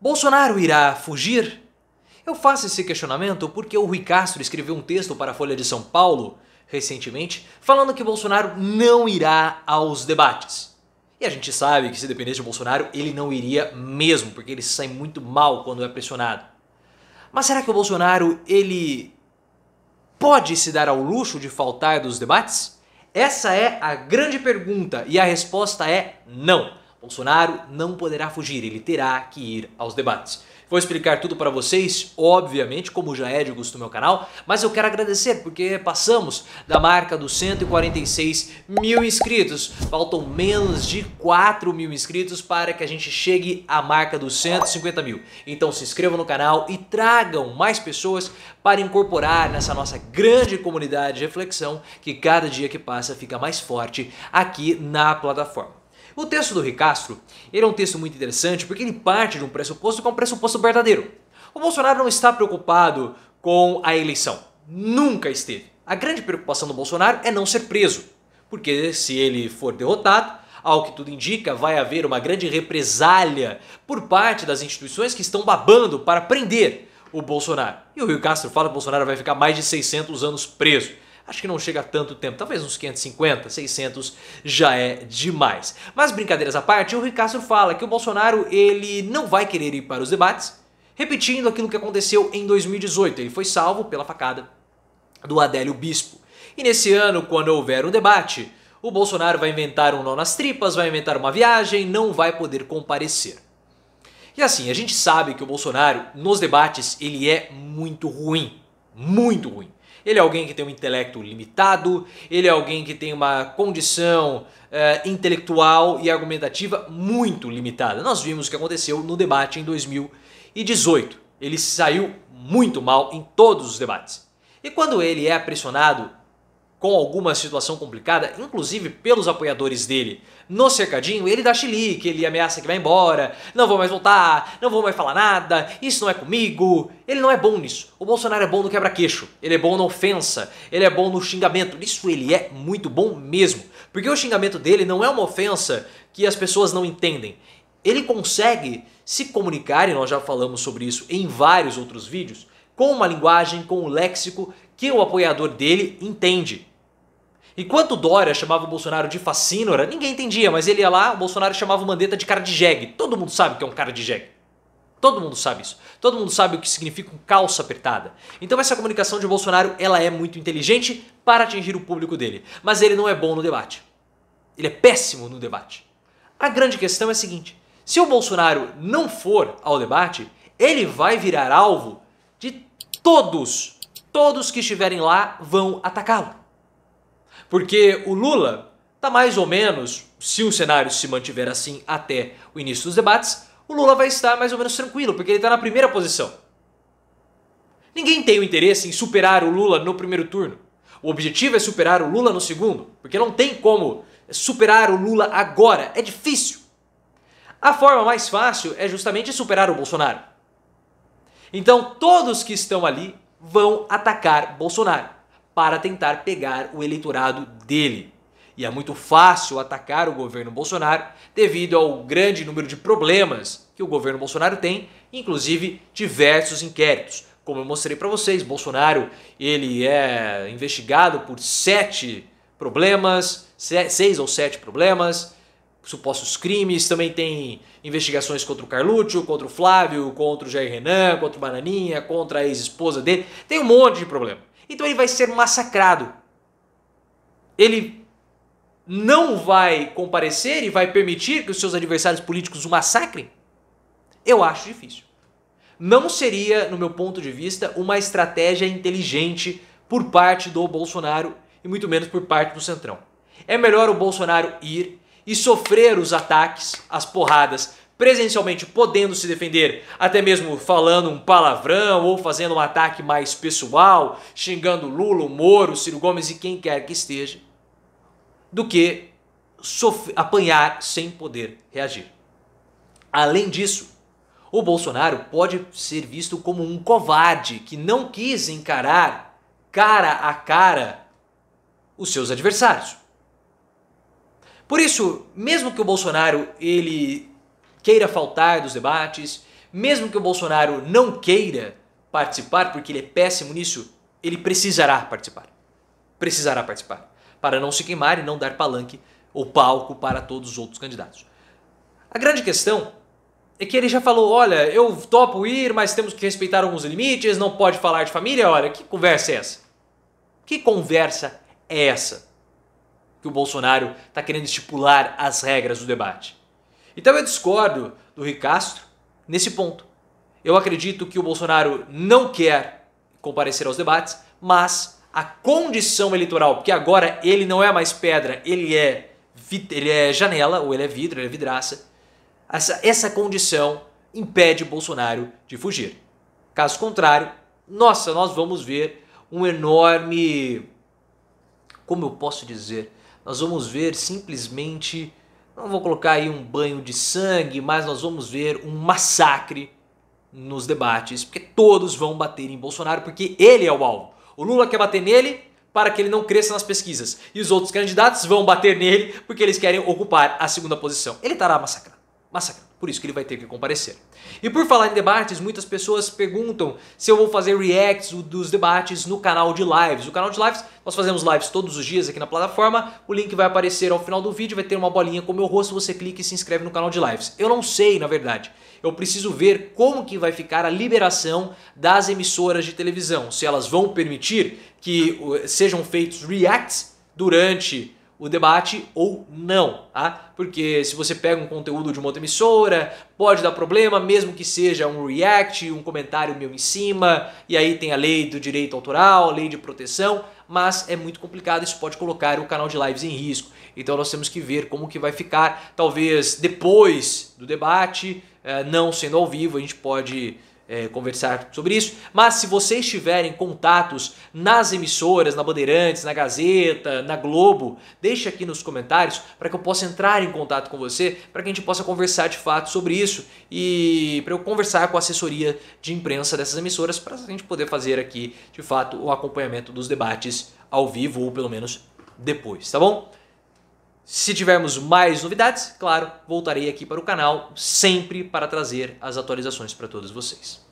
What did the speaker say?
Bolsonaro irá fugir? Eu faço esse questionamento porque o Rui Castro escreveu um texto para a Folha de São Paulo recentemente falando que Bolsonaro não irá aos debates. E a gente sabe que se dependesse de Bolsonaro, ele não iria mesmo, porque ele sai muito mal quando é pressionado. Mas será que o Bolsonaro ele pode se dar ao luxo de faltar dos debates? Essa é a grande pergunta e a resposta é não. Bolsonaro não poderá fugir, ele terá que ir aos debates. Vou explicar tudo para vocês, obviamente, como já é de gosto do meu canal, mas eu quero agradecer porque passamos da marca dos 146 mil inscritos. Faltam menos de 4 mil inscritos para que a gente chegue à marca dos 150 mil. Então se inscrevam no canal e tragam mais pessoas para incorporar nessa nossa grande comunidade de reflexão que cada dia que passa fica mais forte aqui na plataforma. O texto do Ricastro ele é um texto muito interessante porque ele parte de um pressuposto que é um pressuposto verdadeiro. O Bolsonaro não está preocupado com a eleição. Nunca esteve. A grande preocupação do Bolsonaro é não ser preso, porque se ele for derrotado, ao que tudo indica, vai haver uma grande represália por parte das instituições que estão babando para prender o Bolsonaro. E o Rio Castro fala que o Bolsonaro vai ficar mais de 600 anos preso acho que não chega a tanto tempo, talvez uns 550, 600 já é demais. Mas brincadeiras à parte, o Ricastro fala que o Bolsonaro ele não vai querer ir para os debates, repetindo aquilo que aconteceu em 2018, ele foi salvo pela facada do Adélio Bispo. E nesse ano, quando houver um debate, o Bolsonaro vai inventar um nó nas tripas, vai inventar uma viagem, não vai poder comparecer. E assim, a gente sabe que o Bolsonaro, nos debates, ele é muito ruim. Muito ruim. Ele é alguém que tem um intelecto limitado, ele é alguém que tem uma condição uh, intelectual e argumentativa muito limitada. Nós vimos o que aconteceu no debate em 2018. Ele saiu muito mal em todos os debates. E quando ele é pressionado com alguma situação complicada, inclusive pelos apoiadores dele, no cercadinho, ele dá chilique, ele ameaça que vai embora, não vou mais voltar, não vou mais falar nada, isso não é comigo. Ele não é bom nisso. O Bolsonaro é bom no quebra-queixo, ele é bom na ofensa, ele é bom no xingamento. Isso ele é muito bom mesmo. Porque o xingamento dele não é uma ofensa que as pessoas não entendem. Ele consegue se comunicar, e nós já falamos sobre isso em vários outros vídeos, com uma linguagem, com um léxico que o apoiador dele entende. Enquanto Dória chamava o Bolsonaro de facínora, ninguém entendia, mas ele ia lá, o Bolsonaro chamava o Mandetta de cara de jegue. Todo mundo sabe que é um cara de jegue. Todo mundo sabe isso. Todo mundo sabe o que significa um calça apertada. Então essa comunicação de Bolsonaro, ela é muito inteligente para atingir o público dele, mas ele não é bom no debate. Ele é péssimo no debate. A grande questão é a seguinte: se o Bolsonaro não for ao debate, ele vai virar alvo de todos. Todos que estiverem lá vão atacá-lo. Porque o Lula está mais ou menos, se o cenário se mantiver assim até o início dos debates, o Lula vai estar mais ou menos tranquilo, porque ele está na primeira posição. Ninguém tem o interesse em superar o Lula no primeiro turno. O objetivo é superar o Lula no segundo, porque não tem como superar o Lula agora, é difícil. A forma mais fácil é justamente superar o Bolsonaro. Então, todos que estão ali vão atacar Bolsonaro para tentar pegar o eleitorado dele. E é muito fácil atacar o governo Bolsonaro devido ao grande número de problemas que o governo Bolsonaro tem, inclusive diversos inquéritos. Como eu mostrei para vocês, Bolsonaro ele é investigado por sete problemas, seis ou sete problemas, supostos crimes, também tem investigações contra o Carluccio, contra o Flávio, contra o Jair Renan, contra o Bananinha, contra a ex-esposa dele. Tem um monte de problema. Então ele vai ser massacrado. Ele não vai comparecer e vai permitir que os seus adversários políticos o massacrem? Eu acho difícil. Não seria, no meu ponto de vista, uma estratégia inteligente por parte do Bolsonaro e muito menos por parte do Centrão. É melhor o Bolsonaro ir e sofrer os ataques, as porradas presencialmente podendo se defender, até mesmo falando um palavrão ou fazendo um ataque mais pessoal, xingando Lula, Moro, Ciro Gomes e quem quer que esteja, do que apanhar sem poder reagir. Além disso, o Bolsonaro pode ser visto como um covarde que não quis encarar cara a cara os seus adversários. Por isso, mesmo que o Bolsonaro ele queira faltar dos debates, mesmo que o Bolsonaro não queira participar, porque ele é péssimo nisso, ele precisará participar. Precisará participar. Para não se queimar e não dar palanque ou palco para todos os outros candidatos. A grande questão é que ele já falou: olha, eu topo ir, mas temos que respeitar alguns limites, não pode falar de família. Olha, que conversa é essa? Que conversa é essa? Que o Bolsonaro está querendo estipular as regras do debate. Então eu discordo do Ricastro nesse ponto. Eu acredito que o Bolsonaro não quer comparecer aos debates, mas a condição eleitoral, porque agora ele não é mais pedra, ele é, ele é janela, ou ele é vidro, ele é vidraça, essa, essa condição impede Bolsonaro de fugir. Caso contrário, nossa, nós vamos ver um enorme. Como eu posso dizer? Nós vamos ver simplesmente não vou colocar aí um banho de sangue, mas nós vamos ver um massacre nos debates, porque todos vão bater em Bolsonaro, porque ele é o alvo. O Lula quer bater nele para que ele não cresça nas pesquisas, e os outros candidatos vão bater nele porque eles querem ocupar a segunda posição. Ele estará massacrado massacrado. Por isso que ele vai ter que comparecer. E por falar em debates, muitas pessoas perguntam se eu vou fazer reacts dos debates no canal de lives. O canal de lives, nós fazemos lives todos os dias aqui na plataforma. O link vai aparecer ao final do vídeo, vai ter uma bolinha com o meu rosto, você clica e se inscreve no canal de lives. Eu não sei, na verdade. Eu preciso ver como que vai ficar a liberação das emissoras de televisão, se elas vão permitir que eh, sejam feitos reacts durante o debate ou não, tá? Porque se você pega um conteúdo de uma outra emissora, pode dar problema, mesmo que seja um react, um comentário meu em cima, e aí tem a lei do direito autoral, a lei de proteção, mas é muito complicado, isso pode colocar o canal de lives em risco. Então nós temos que ver como que vai ficar, talvez depois do debate, eh, não sendo ao vivo, a gente pode é, conversar sobre isso. Mas se vocês tiverem contatos nas emissoras, na Bandeirantes, na Gazeta, na Globo, deixe aqui nos comentários para que eu possa entrar em contato com você, para que a gente possa conversar de fato sobre isso e para eu conversar com a assessoria de imprensa dessas emissoras para a gente poder fazer aqui de fato o acompanhamento dos debates ao vivo ou pelo menos depois, tá bom? Se tivermos mais novidades, claro, voltarei aqui para o canal sempre para trazer as atualizações para todos vocês.